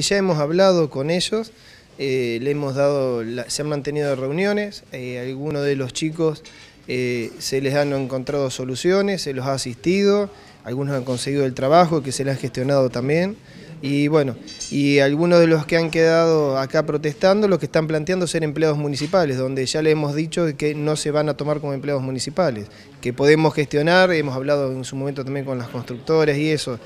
Ya hemos hablado con ellos, eh, le hemos dado, se han mantenido reuniones, eh, algunos de los chicos eh, se les han encontrado soluciones, se los ha asistido, algunos han conseguido el trabajo que se les ha gestionado también. Y bueno, y algunos de los que han quedado acá protestando, los que están planteando ser empleados municipales, donde ya le hemos dicho que no se van a tomar como empleados municipales, que podemos gestionar, hemos hablado en su momento también con las constructoras y eso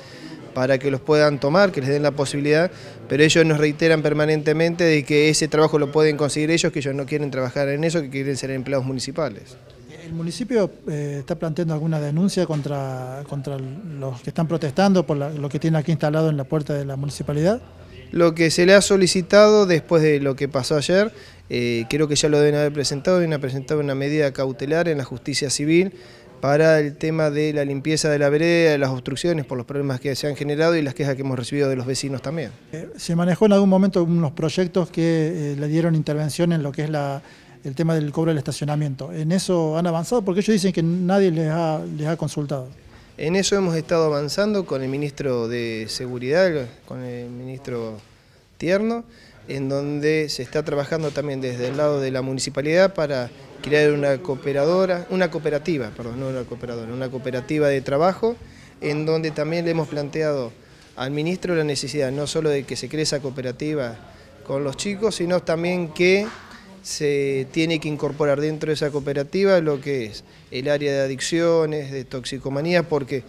para que los puedan tomar, que les den la posibilidad, pero ellos nos reiteran permanentemente de que ese trabajo lo pueden conseguir ellos, que ellos no quieren trabajar en eso, que quieren ser empleados municipales. ¿El municipio eh, está planteando alguna denuncia contra, contra los que están protestando por lo que tiene aquí instalado en la puerta de la municipalidad? Lo que se le ha solicitado después de lo que pasó ayer, eh, creo que ya lo deben haber presentado, deben haber presentado una medida cautelar en la justicia civil, para el tema de la limpieza de la vereda, de las obstrucciones por los problemas que se han generado y las quejas que hemos recibido de los vecinos también. Eh, se manejó en algún momento unos proyectos que eh, le dieron intervención en lo que es el tema del cobro del estacionamiento. ¿En eso han avanzado? Porque ellos dicen que nadie les ha, les ha consultado. En eso hemos estado avanzando con el ministro de Seguridad, con el ministro Tierno, en donde se está trabajando también desde el lado de la municipalidad para crear una cooperadora, una cooperativa, perdón, no una cooperadora, una cooperativa de trabajo, en donde también le hemos planteado al ministro la necesidad no solo de que se cree esa cooperativa con los chicos, sino también que se tiene que incorporar dentro de esa cooperativa lo que es el área de adicciones, de toxicomanía, porque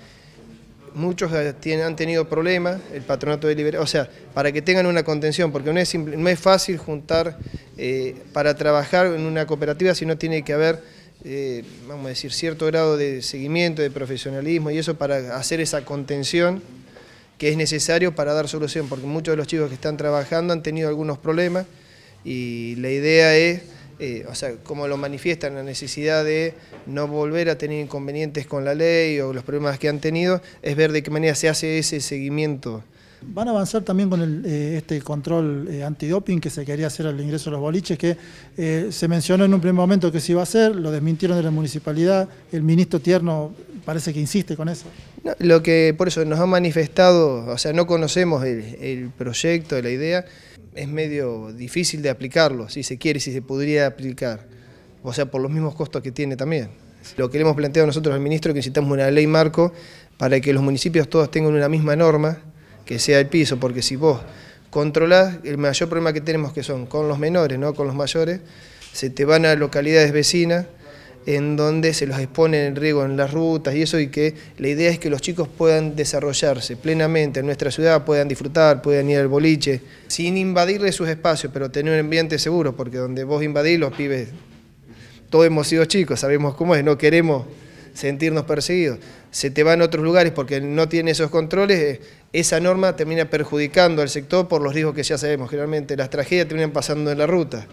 muchos eh, tienen, han tenido problemas, el patronato de liberación, o sea, para que tengan una contención, porque no es, no es fácil juntar eh, para trabajar en una cooperativa si no tiene que haber, eh, vamos a decir, cierto grado de seguimiento, de profesionalismo y eso para hacer esa contención que es necesario para dar solución, porque muchos de los chicos que están trabajando han tenido algunos problemas y la idea es eh, o sea, como lo manifiestan, la necesidad de no volver a tener inconvenientes con la ley o los problemas que han tenido, es ver de qué manera se hace ese seguimiento. Van a avanzar también con eh, este control eh, antidoping que se quería hacer al ingreso de los boliches, que se mencionó en un primer momento que se iba a hacer, lo desmintieron de la municipalidad, el ministro Tierno parece que insiste con eso. lo que por eso nos ha manifestado, o sea, no conocemos el, el, proyecto, la idea, es medio difícil de aplicarlo, si se quiere, si se podría aplicar, o sea, por los mismos costos que tiene también. Lo que le hemos planteado nosotros al ministro es que necesitamos una ley marco para que los municipios todos tengan una misma norma, que sea el piso, porque si vos controlás, el mayor problema que tenemos que son con los menores, no con los mayores, se te van a localidades vecinas, en donde se los exponen en riesgo en las rutas y eso, y que la idea es que los chicos puedan desarrollarse plenamente en nuestra ciudad, puedan disfrutar, puedan ir al boliche, sin invadirle sus espacios, pero tener un ambiente seguro, porque donde vos invadís, los pibes, todos hemos sido chicos, sabemos cómo es, no queremos sentirnos perseguidos. Se te va en otros lugares porque no tiene esos controles, eh, esa norma termina perjudicando al sector por los riesgos que ya sabemos. Generalmente las tragedias terminan pasando en la ruta.